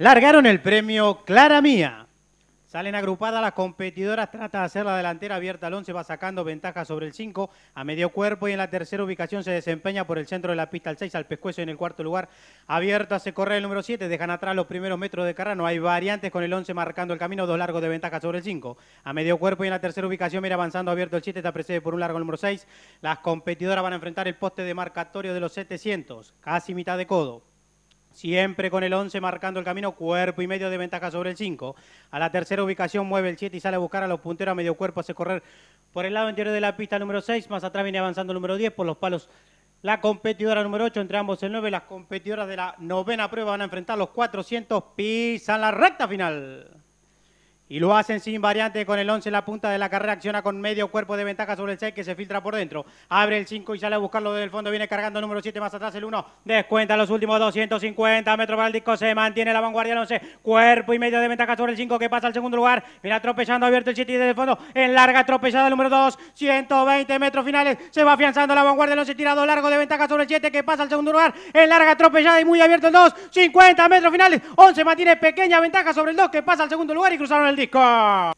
Largaron el premio Clara Mía. Salen agrupadas las competidoras, trata de hacer la delantera abierta al 11, va sacando ventaja sobre el 5 a medio cuerpo y en la tercera ubicación se desempeña por el centro de la pista el 6, al pescuezo en el cuarto lugar. Abierta se corre el número 7, dejan atrás los primeros metros de Carrano, hay variantes con el 11 marcando el camino, dos largos de ventaja sobre el 5. A medio cuerpo y en la tercera ubicación mira avanzando abierto el 7, está precedido por un largo el número 6. Las competidoras van a enfrentar el poste de marcatorio de los 700, casi mitad de codo. Siempre con el 11 marcando el camino, cuerpo y medio de ventaja sobre el 5. A la tercera ubicación mueve el 7 y sale a buscar a los punteros a medio cuerpo, hace correr por el lado interior de la pista número 6. Más atrás viene avanzando el número 10 por los palos. La competidora número 8, entre ambos el 9. Las competidoras de la novena prueba van a enfrentar los 400. Pisan la recta final y lo hacen sin variante con el 11 en la punta de la carrera, acciona con medio cuerpo de ventaja sobre el 6 que se filtra por dentro, abre el 5 y sale a buscarlo desde el fondo, viene cargando número 7 más atrás el 1, descuenta los últimos 250 metros para el disco, se mantiene la vanguardia el 11, cuerpo y medio de ventaja sobre el 5 que pasa al segundo lugar, mira atropellando abierto el 7 y desde el fondo, en larga atropellada el número 2, 120 metros finales, se va afianzando la vanguardia el 11, tirado largo de ventaja sobre el 7 que pasa al segundo lugar, en larga atropellada y muy abierto el 2, 50 metros finales, 11 mantiene pequeña ventaja sobre el 2 que pasa al segundo lugar y cruzaron el đi co